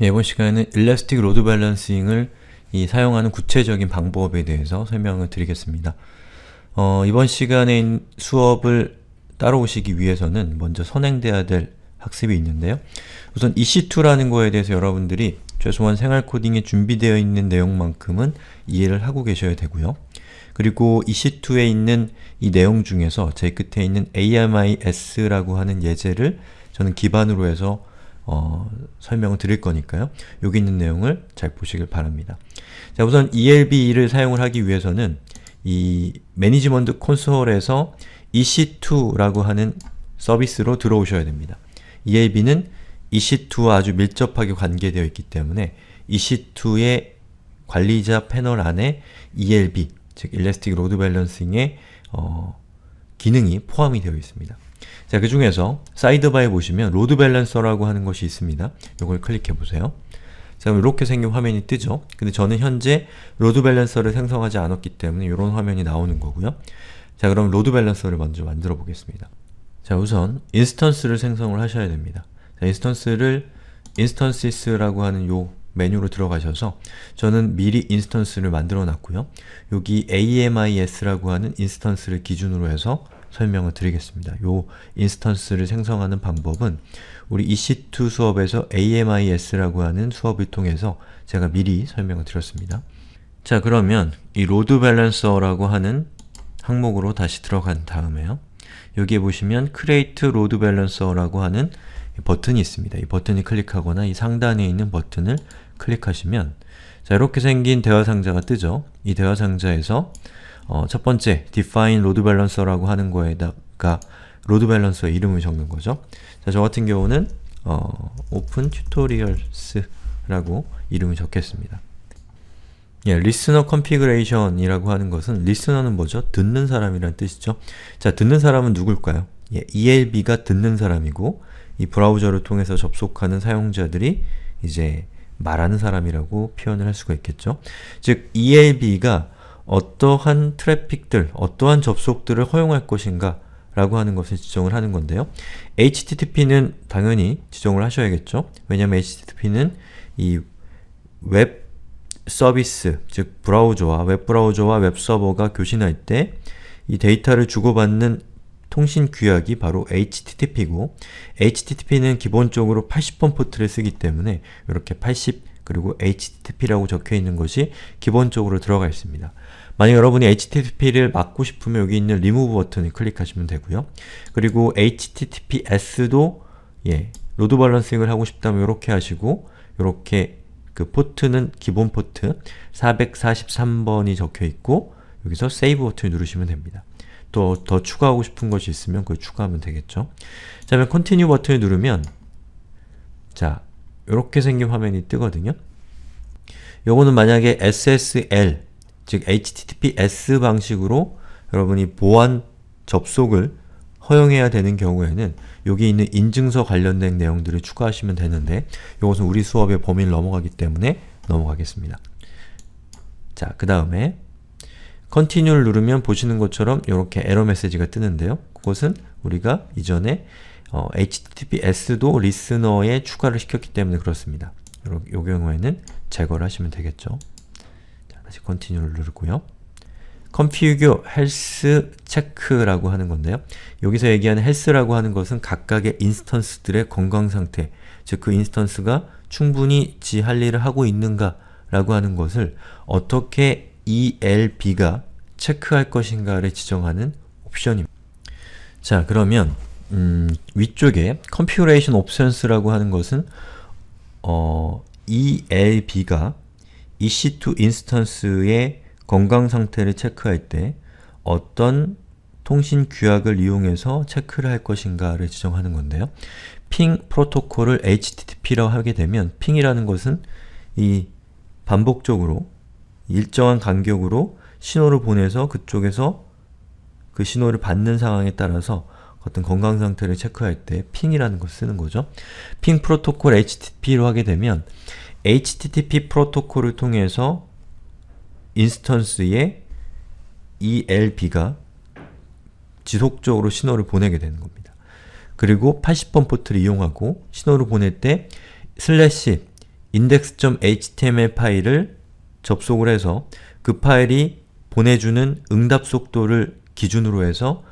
이번 시간에는 일라스틱 로드 밸런싱을 이 사용하는 구체적인 방법에 대해서 설명을 드리겠습니다. 어, 이번 시간에 수업을 따라오시기 위해서는 먼저 선행돼야 될 학습이 있는데요. 우선 EC2라는 거에 대해서 여러분들이 최소한 생활 코딩에 준비되어 있는 내용만큼은 이해를 하고 계셔야 되고요. 그리고 EC2에 있는 이 내용 중에서 제 끝에 있는 AMIS라고 하는 예제를 저는 기반으로 해서 어, 설명을 드릴 거니까요. 여기 있는 내용을 잘 보시길 바랍니다. 자, 우선 e l b 를 사용을 하기 위해서는 이 매니지먼트 콘솔에서 EC2라고 하는 서비스로 들어오셔야 됩니다. ELB는 EC2와 아주 밀접하게 관계되어 있기 때문에 EC2의 관리자 패널 안에 ELB, 즉 Elastic Load Balancing의 어, 기능이 포함이 되어 있습니다. 자, 그 중에서 사이드바에 보시면 로드 밸런서라고 하는 것이 있습니다. 이걸 클릭해보세요. 자, 이렇게 생긴 화면이 뜨죠? 근데 저는 현재 로드 밸런서를 생성하지 않았기 때문에 이런 화면이 나오는 거고요. 자, 그럼 로드 밸런서를 먼저 만들어 보겠습니다. 자, 우선 인스턴스를 생성을 하셔야 됩니다. 자, 인스턴스를 instances라고 하는 요 메뉴로 들어가셔서 저는 미리 인스턴스를 만들어 놨고요. 여기 AMIS라고 하는 인스턴스를 기준으로 해서 설명을 드리겠습니다. 요 인스턴스를 생성하는 방법은 우리 EC2 수업에서 AMIS라고 하는 수업을 통해서 제가 미리 설명을 드렸습니다. 자 그러면 이 로드 밸런서라고 하는 항목으로 다시 들어간 다음에요. 여기에 보시면 create load balancer라고 하는 버튼이 있습니다. 이 버튼을 클릭하거나 이 상단에 있는 버튼을 클릭하시면 자 이렇게 생긴 대화 상자가 뜨죠. 이 대화 상자에서 어, 첫 번째, define load balancer라고 하는 거에다가 로드 밸런서의 이름을 적는 거죠. 자, 저 같은 경우는 어, open tutorials라고 이름을 적겠습니다. 예, listener configuration이라고 하는 것은 listener는 뭐죠? 듣는 사람이란 뜻이죠. 자, 듣는 사람은 누굴까요? 예, ELB가 듣는 사람이고 이 브라우저를 통해서 접속하는 사용자들이 이제 말하는 사람이라고 표현을 할 수가 있겠죠. 즉, ELB가 어떠한 트래픽들, 어떠한 접속들을 허용할 것인가 라고 하는 것을 지정을 하는 건데요. HTTP는 당연히 지정을 하셔야겠죠. 왜냐하면 HTTP는 이 웹 서비스, 즉 브라우저와 웹브라우저와 웹서버가 교신할 때 이 데이터를 주고받는 통신 규약이 바로 HTTP고 HTTP는 기본적으로 80번 포트를 쓰기 때문에 이렇게 80 그리고 HTTP라고 적혀있는 것이 기본적으로 들어가 있습니다. 만약 여러분이 HTTP를 막고 싶으면 여기 있는 리무브 버튼을 클릭하시면 되고요. 그리고 HTTPS도 예, 로드 밸런싱을 하고 싶다면 이렇게 하시고 이렇게 그 포트는 기본 포트 443번이 적혀 있고 여기서 Save 버튼을 누르시면 됩니다. 또 더 추가하고 싶은 것이 있으면 그걸 추가하면 되겠죠. 자, 그럼 Continue 버튼을 누르면 자, 이렇게 생긴 화면이 뜨거든요. 요거는 만약에 SSL 즉 HTTPS 방식으로 여러분이 보안 접속을 허용해야 되는 경우에는 여기 있는 인증서 관련된 내용들을 추가하시면 되는데 이것은 우리 수업의 범위를 넘어가기 때문에 넘어가겠습니다. 자, 그 다음에 Continue를 누르면 보시는 것처럼 이렇게 에러 메시지가 뜨는데요. 그것은 우리가 이전에 어, HTTPS도 리스너에 추가를 시켰기 때문에 그렇습니다. 요, 요 경우에는 제거를 하시면 되겠죠. 다시 컨티뉴를 누르고요. 컴피규 헬스 체크라고 하는 건데요. 여기서 얘기하는 헬스라고 하는 것은 각각의 인스턴스들의 건강 상태, 즉 그 인스턴스가 충분히 지 할 일을 하고 있는가라고 하는 것을 어떻게 ELB가 체크할 것인가를 지정하는 옵션입니다. 자, 그러면 음, 위쪽에 Configuration Options라고 하는 것은 어, ELB가 EC2 인스턴스의 건강 상태를 체크할 때 어떤 통신 규약을 이용해서 체크를 할 것인가를 지정하는 건데요. 핑 프로토콜을 HTTP라고 하게 되면 핑이라는 것은 이 반복적으로 일정한 간격으로 신호를 보내서 그쪽에서 그 신호를 받는 상황에 따라서 어떤 건강 상태를 체크할 때 핑이라는 걸 쓰는 거죠. 핑 프로토콜 HTTP로 하게 되면 HTTP 프로토콜을 통해서 인스턴스에 ELB가 지속적으로 신호를 보내게 되는 겁니다. 그리고 80번 포트를 이용하고 신호를 보낼 때 슬래시 index.html 파일을 접속을 해서 그 파일이 보내주는 응답 속도를 기준으로 해서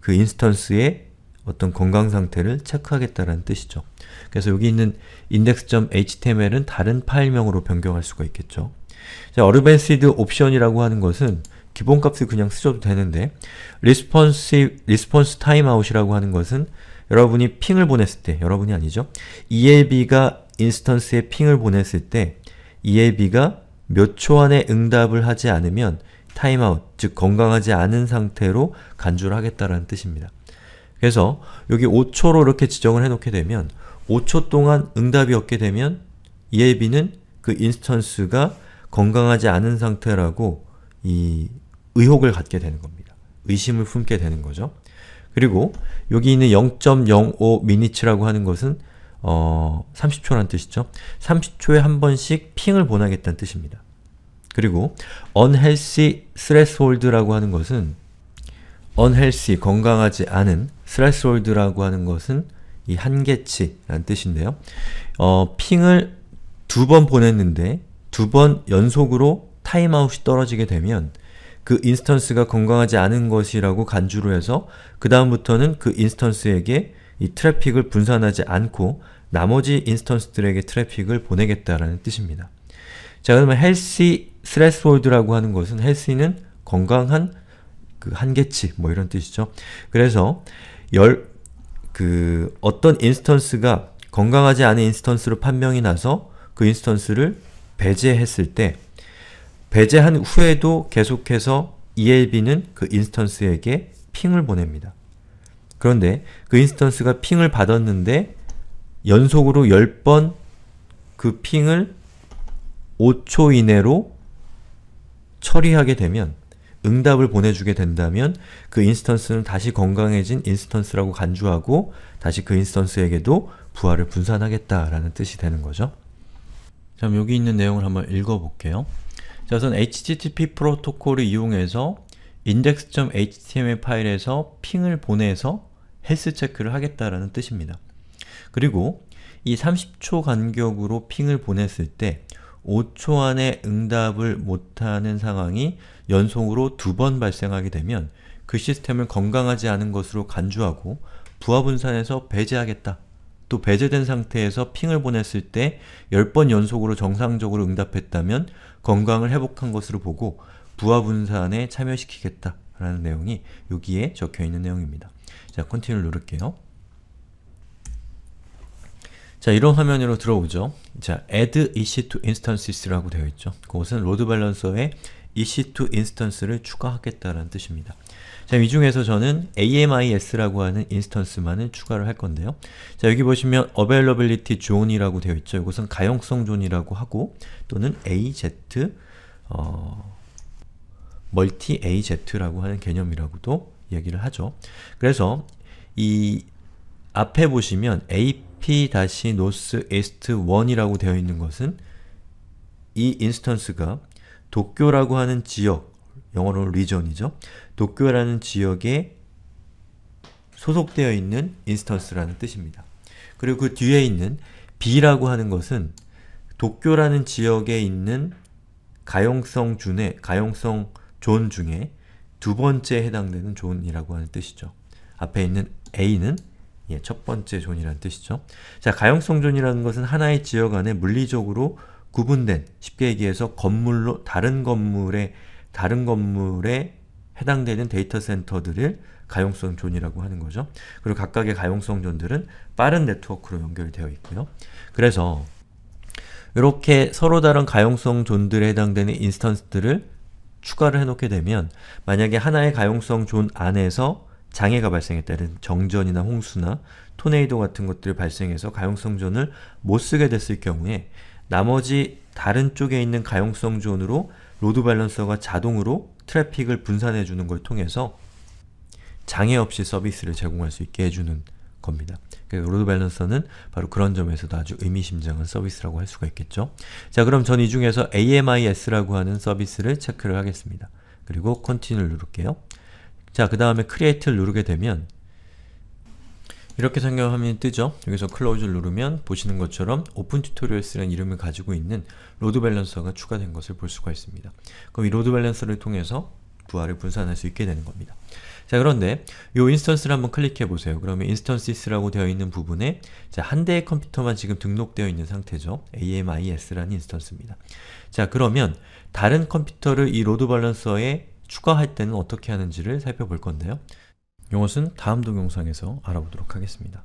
그 인스턴스에 어떤 건강 상태를 체크하겠다는 뜻이죠. 그래서 여기 있는 index.html은 다른 파일명으로 변경할 수가 있겠죠. 자, 어드밴스드 옵션이라고 하는 것은 기본값을 그냥 쓰셔도 되는데 response, response timeout이라고 하는 것은 여러분이 핑을 보냈을 때, 여러분이 아니죠? ELB가 인스턴스에 핑을 보냈을 때 ELB가 몇 초 안에 응답을 하지 않으면 타임아웃, 즉 건강하지 않은 상태로 간주를 하겠다라는 뜻입니다. 그래서 여기 5초로 이렇게 지정을 해놓게 되면 5초 동안 응답이 없게 되면 예비는 그 인스턴스가 건강하지 않은 상태라고 이 의혹을 갖게 되는 겁니다. 의심을 품게 되는 거죠. 그리고 여기 있는 0.05 미니츠라고 하는 것은 어, 30초란 뜻이죠. 30초에 한 번씩 핑을 보내겠다는 뜻입니다. 그리고 unhealthy threshold라고 하는 것은 unhealthy, 건강하지 않은 threshold라고 하는 것은 이 한계치란 뜻인데요. 어, 핑을 두 번 보냈는데 두 번 연속으로 타임아웃이 떨어지게 되면 그 인스턴스가 건강하지 않은 것이라고 간주로 해서 그 다음부터는 그 인스턴스에게 이 트래픽을 분산하지 않고 나머지 인스턴스들에게 트래픽을 보내겠다라는 뜻입니다. 자 그러면 헬시 스레스홀드라고 하는 것은 헬시는 건강한 그 한계치 뭐 이런 뜻이죠. 그래서 열그 어떤 인스턴스가 건강하지 않은 인스턴스로 판명이 나서 그 인스턴스를 배제했을 때 배제한 후에도 계속해서 ELB는 그 인스턴스에게 핑을 보냅니다. 그런데 그 인스턴스가 핑을 받았는데 연속으로 10번 그 핑을 5초 이내로 처리하게 되면 응답을 보내주게 된다면 그 인스턴스는 다시 건강해진 인스턴스라고 간주하고 다시 그 인스턴스에게도 부하를 분산하겠다라는 뜻이 되는 거죠. 자, 여기 있는 내용을 한번 읽어볼게요. 자, 우선 HTTP 프로토콜을 이용해서 index.html 파일에서 p i n g 을 보내서 헬스 체크를 하겠다라는 뜻입니다. 그리고 이 30초 간격으로 p i n g 을 보냈을 때 5초 안에 응답을 못하는 상황이 연속으로 두 번 발생하게 되면 그 시스템을 건강하지 않은 것으로 간주하고 부하분산에서 배제하겠다. 또 배제된 상태에서 핑을 보냈을 때 10번 연속으로 정상적으로 응답했다면 건강을 회복한 것으로 보고 부하분산에 참여시키겠다. 라는 내용이 여기에 적혀있는 내용입니다. 자, 컨티뉴를 누를게요. 자, 이런 화면으로 들어오죠. 자, add EC2 instances라고 되어 있죠. 그것은 로드 밸런서에 EC2 인스턴스를 추가하겠다라는 뜻입니다. 자, 이 중에서 저는 AMIS라고 하는 인스턴스만을 추가를 할 건데요. 자, 여기 보시면 availability 존이라고 되어 있죠. 이것은 가용성 존이라고 하고 또는 AZ 어, 멀티 AZ라고 하는 개념이라고도 얘기를 하죠. 그래서 이 앞에 보시면 A p-northeast1이라고 되어 있는 것은 이 인스턴스가 도쿄라고 하는 지역, 영어로 region이죠. 도쿄라는 지역에 소속되어 있는 인스턴스라는 뜻입니다. 그리고 그 뒤에 있는 b라고 하는 것은 도쿄라는 지역에 있는 가용성 준의 가용성 존 중에 두 번째에 해당되는 존이라고 하는 뜻이죠. 앞에 있는 a는 예, 첫 번째 존이란 뜻이죠. 자, 가용성 존이라는 것은 하나의 지역 안에 물리적으로 구분된, 쉽게 얘기해서 건물로, 다른 건물에, 다른 건물에 해당되는 데이터 센터들을 가용성 존이라고 하는 거죠. 그리고 각각의 가용성 존들은 빠른 네트워크로 연결되어 있고요. 그래서 이렇게 서로 다른 가용성 존들에 해당되는 인스턴스들을 추가를 해놓게 되면 만약에 하나의 가용성 존 안에서 장애가 발생했다는 정전이나 홍수나 토네이도 같은 것들이 발생해서 가용성 존을 못 쓰게 됐을 경우에 나머지 다른 쪽에 있는 가용성 존으로 로드 밸런서가 자동으로 트래픽을 분산해 주는 걸 통해서 장애 없이 서비스를 제공할 수 있게 해주는 겁니다. 그래서 로드 밸런서는 바로 그런 점에서도 아주 의미심장한 서비스라고 할 수가 있겠죠. 자 그럼 전 이 중에서 AMIS라고 하는 서비스를 체크를 하겠습니다. 그리고 컨티뉴를 누를게요. 자, 그 다음에 크리에이트를 누르게 되면 이렇게 생겨 화면이 뜨죠? 여기서 클로즈를 누르면 보시는 것처럼 오픈 튜토리얼스라는 이름을 가지고 있는 로드 밸런서가 추가된 것을 볼 수가 있습니다. 그럼 이 로드 밸런서를 통해서 부하를 분산할 수 있게 되는 겁니다. 자 그런데 이 인스턴스를 한번 클릭해 보세요. 그러면 instances라고 되어 있는 부분에 한 대의 컴퓨터만 지금 등록되어 있는 상태죠. AMIS라는 인스턴스입니다. 자 그러면 다른 컴퓨터를 이 로드 밸런서에 추가할 때는 어떻게 하는지를 살펴볼 건데요. 이것은 다음 동영상에서 알아보도록 하겠습니다.